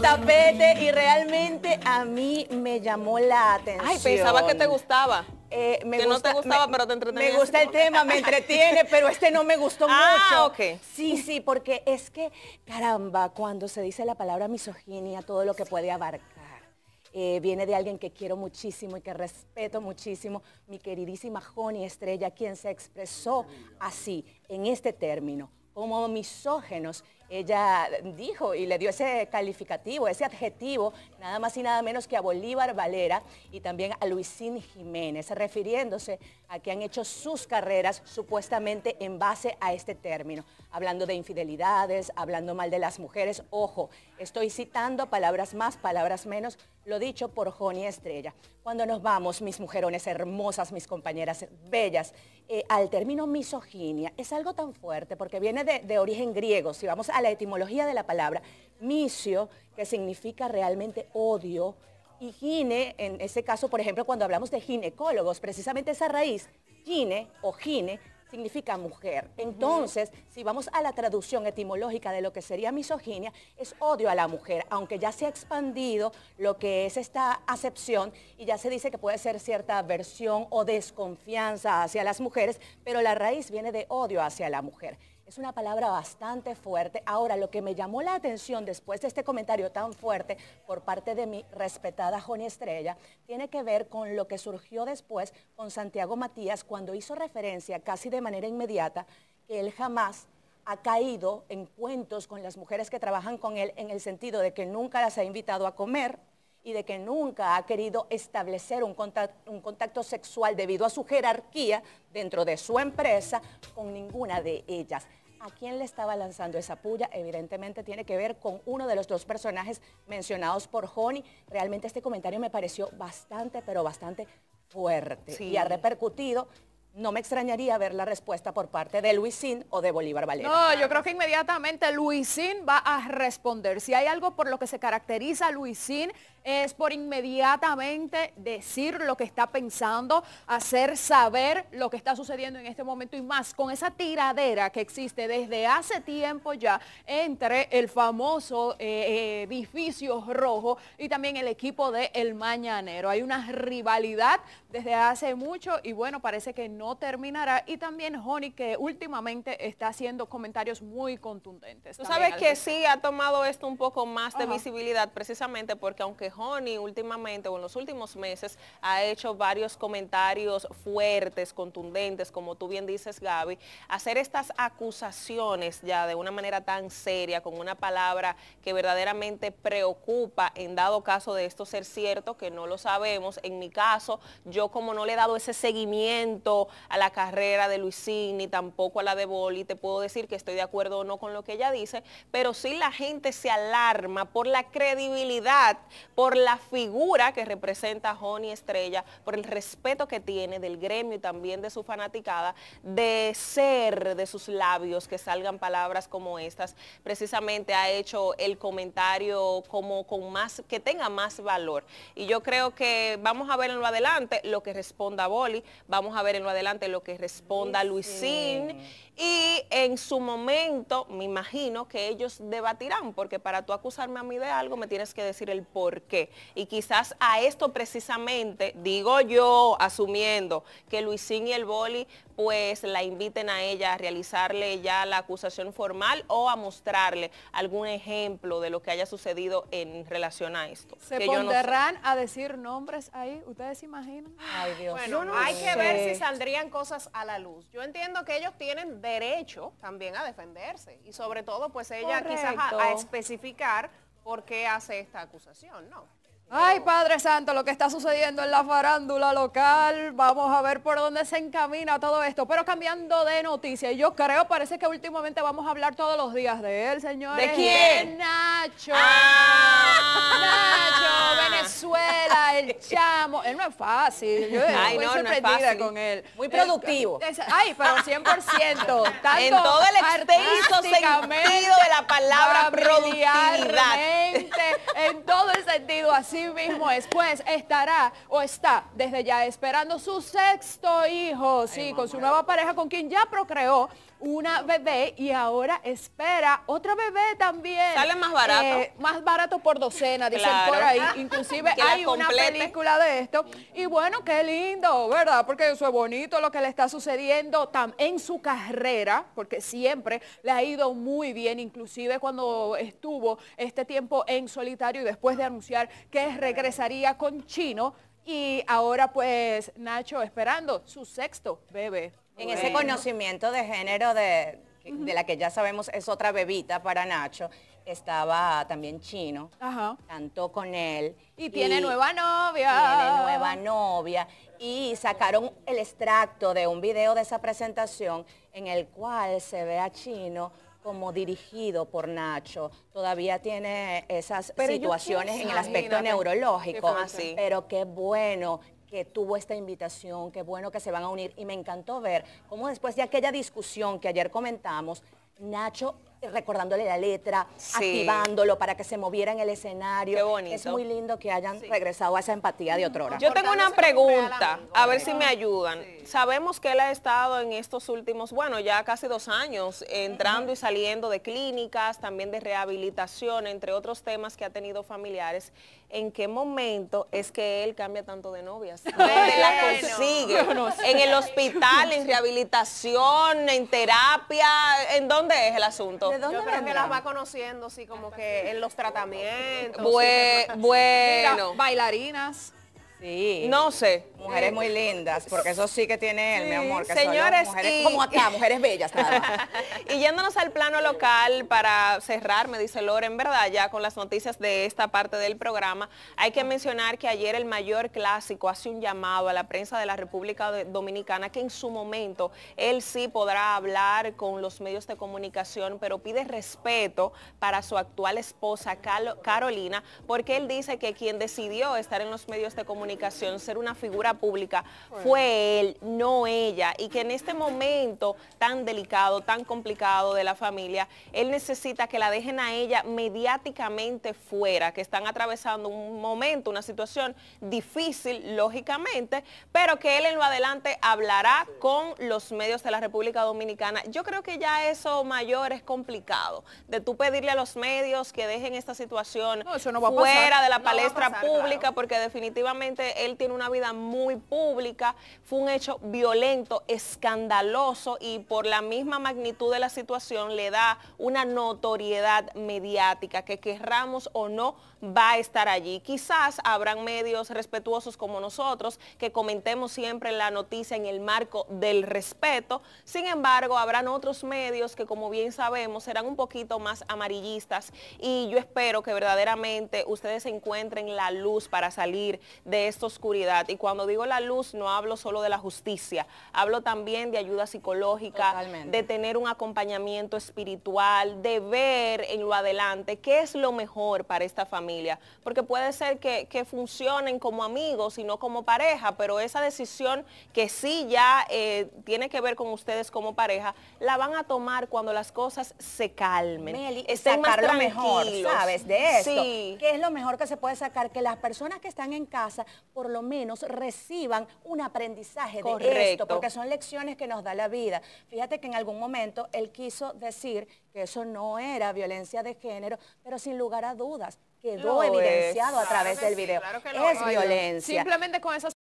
tapete y realmente a mí me llamó la atención. Ay, pensaba que te gustaba. Eh, que no te gustaba, pero te entretenía. Me gusta el tema, me entretiene, pero este no me gustó ah, mucho. Sí, sí, porque es que, caramba, cuando se dice la palabra misoginia, todo lo que puede abarcar. Eh, viene de alguien que quiero muchísimo y que respeto muchísimo, mi queridísima Joni Estrella, quien se expresó así, en este término, como misógenos ella dijo y le dio ese calificativo, ese adjetivo, nada más y nada menos que a Bolívar Valera y también a Luisín Jiménez, refiriéndose a que han hecho sus carreras supuestamente en base a este término, hablando de infidelidades, hablando mal de las mujeres. Ojo, Estoy citando palabras más, palabras menos, lo dicho por Joni Estrella. Cuando nos vamos, mis mujerones hermosas, mis compañeras bellas, eh, al término misoginia, es algo tan fuerte porque viene de, de origen griego. Si vamos a la etimología de la palabra, misio, que significa realmente odio, y gine, en ese caso, por ejemplo, cuando hablamos de ginecólogos, precisamente esa raíz, gine o gine, significa mujer. Entonces, si vamos a la traducción etimológica de lo que sería misoginia, es odio a la mujer, aunque ya se ha expandido lo que es esta acepción y ya se dice que puede ser cierta aversión o desconfianza hacia las mujeres, pero la raíz viene de odio hacia la mujer. Es una palabra bastante fuerte. Ahora, lo que me llamó la atención después de este comentario tan fuerte por parte de mi respetada Joni Estrella, tiene que ver con lo que surgió después con Santiago Matías cuando hizo referencia casi de manera inmediata que él jamás ha caído en cuentos con las mujeres que trabajan con él en el sentido de que nunca las ha invitado a comer, y de que nunca ha querido establecer un contacto, sexual debido a su jerarquía dentro de su empresa con ninguna de ellas. ¿A quién le estaba lanzando esa puya? Evidentemente tiene que ver con uno de los dos personajes mencionados por Honey. Realmente este comentario me pareció bastante, pero bastante fuerte y ha repercutido. No me extrañaría ver la respuesta por parte de Luisín o de Bolívar Valero No, yo creo que inmediatamente Luisín va a responder. Si hay algo por lo que se caracteriza Luisín es por inmediatamente decir lo que está pensando, hacer saber lo que está sucediendo en este momento y más con esa tiradera que existe desde hace tiempo ya entre el famoso eh, eh, edificio rojo y también el equipo de El Mañanero. Hay una rivalidad desde hace mucho y bueno, parece que no terminará. Y también Joni que últimamente está haciendo comentarios muy contundentes. Tú sabes que sí ha tomado esto un poco más de visibilidad precisamente porque aunque Honey últimamente o en los últimos meses ha hecho varios comentarios fuertes, contundentes, como tú bien dices, Gaby, hacer estas acusaciones ya de una manera tan seria, con una palabra que verdaderamente preocupa en dado caso de esto ser cierto, que no lo sabemos. En mi caso, yo como no le he dado ese seguimiento a la carrera de Luisín ni tampoco a la de Boli, te puedo decir que estoy de acuerdo o no con lo que ella dice, pero sí la gente se alarma por la credibilidad, por por la figura que representa Joni Estrella, por el respeto que tiene del gremio y también de su fanaticada, de ser de sus labios que salgan palabras como estas. Precisamente ha hecho el comentario como con más, que tenga más valor. Y yo creo que vamos a ver en lo adelante lo que responda Boli, vamos a ver en lo adelante lo que responda Luisín. Y en su momento, me imagino que ellos debatirán, porque para tú acusarme a mí de algo, me tienes que decir el por qué. Y quizás a esto precisamente, digo yo, asumiendo que Luisín y el Boli pues la inviten a ella a realizarle ya la acusación formal o a mostrarle algún ejemplo de lo que haya sucedido en relación a esto. ¿Se que pondrán a decir nombres ahí? ¿Ustedes se imaginan? Ay, Dios. Bueno, hay que ver si saldrían cosas a la luz. Yo entiendo que ellos tienen derecho también a defenderse y sobre todo pues ella quizás a especificar por qué hace esta acusación, ¿no? Ay, Padre Santo, lo que está sucediendo en la farándula local. Vamos a ver por dónde se encamina todo esto. Pero cambiando de noticia, yo creo, parece que últimamente vamos a hablar todos los días de él, señores. ¿De quién? Nacho. Ah, fácil. Yo con él. Muy productivo. ay, pero 100%. en todo el sentido de la palabra productividad. En todo el sentido, así mismo es. Pues estará o está desde ya esperando su sexto hijo, sí, con su nueva pareja con quien ya procreó una bebé y ahora espera otra bebé también. Sale más barato. Eh, más barato por docena, dicen por ahí. Ah, inclusive hay una película de esto. Y bueno, qué lindo, ¿verdad? Porque eso es bonito lo que le está sucediendo tan en su carrera, porque siempre le ha ido muy bien, inclusive cuando estuvo este tiempo en solitario y después de anunciar que regresaría con Chino. Y ahora pues Nacho esperando su sexto bebé. En ese conocimiento de género de, la que ya sabemos es otra bebita para Nacho, estaba también chino, cantó con él. Y, tiene nueva novia. Tiene nueva novia. Y sacaron el extracto de un video de esa presentación en el cual se ve a Chino como dirigido por Nacho. Todavía tiene esas situaciones en el aspecto neurológico. así pero qué bueno que tuvo esta invitación, qué bueno que se van a unir y me encantó ver cómo después de aquella discusión que ayer comentamos, Nacho recordándole la letra, activándolo para que se moviera en el escenario. Qué bonito. Es muy lindo que hayan regresado a esa empatía de otra hora. Yo tengo una pregunta, a ver si me ayudan. Sabemos que él ha estado en estos últimos, bueno, ya casi dos años, entrando y saliendo de clínicas, también de rehabilitación, entre otros temas que ha tenido familiares. ¿En qué momento es que él cambia tanto de novias? ¿Dónde la consigue? ¿En el hospital, en rehabilitación, en terapia? ¿En dónde es el asunto? ¿De dónde Yo creo que las va conociendo, sí, como que en los tratamientos. bueno. bailarinas. Sí. No sé. Mujeres muy lindas, porque eso sí que tiene él, mi amor. Señores, mujeres como acá, mujeres bellas. y yéndonos al plano local para cerrar, me dice Lore, en verdad, ya con las noticias de esta parte del programa, hay que mencionar que ayer el mayor clásico hace un llamado a la prensa de la República Dominicana que en su momento él sí podrá hablar con los medios de comunicación, pero pide respeto para su actual esposa Carolina, porque él dice que quien decidió estar en los medios de comunicación ser una figura pública, fue él, no ella, y que en este momento tan delicado, tan complicado de la familia, él necesita que la dejen a ella mediáticamente fuera, que están atravesando un momento, una situación difícil, lógicamente, pero que él en lo adelante hablará con los medios de la República Dominicana. Yo creo que ya eso mayor es complicado, de tú pedirle a los medios que dejen esta situación fuera de la palestra pública, porque definitivamente él tiene una vida muy pública, fue un hecho violento, escandaloso y por la misma magnitud de la situación le da una notoriedad mediática que querramos o no va a estar allí. Quizás habrán medios respetuosos como nosotros que comentemos siempre la noticia en el marco del respeto, sin embargo habrán otros medios que como bien sabemos serán un poquito más amarillistas y yo espero que verdaderamente ustedes encuentren la luz para salir de esta oscuridad. Y cuando digo la luz, no hablo solo de la justicia, hablo también de ayuda psicológica, de tener un acompañamiento espiritual, de ver en lo adelante qué es lo mejor para esta familia. Porque puede ser que, funcionen como amigos y no como pareja, pero esa decisión que sí ya eh, tiene que ver con ustedes como pareja, la van a tomar cuando las cosas se calmen. Meli, mejor, ¿sabes? De esto. ¿Qué es lo mejor que se puede sacar? Que las personas que están en casa por lo menos reciban un aprendizaje Correcto. de esto, porque son lecciones que nos da la vida. Fíjate que en algún momento él quiso decir que eso no era violencia de género, pero sin lugar a dudas quedó evidenciado a través del video. es violencia. Simplemente con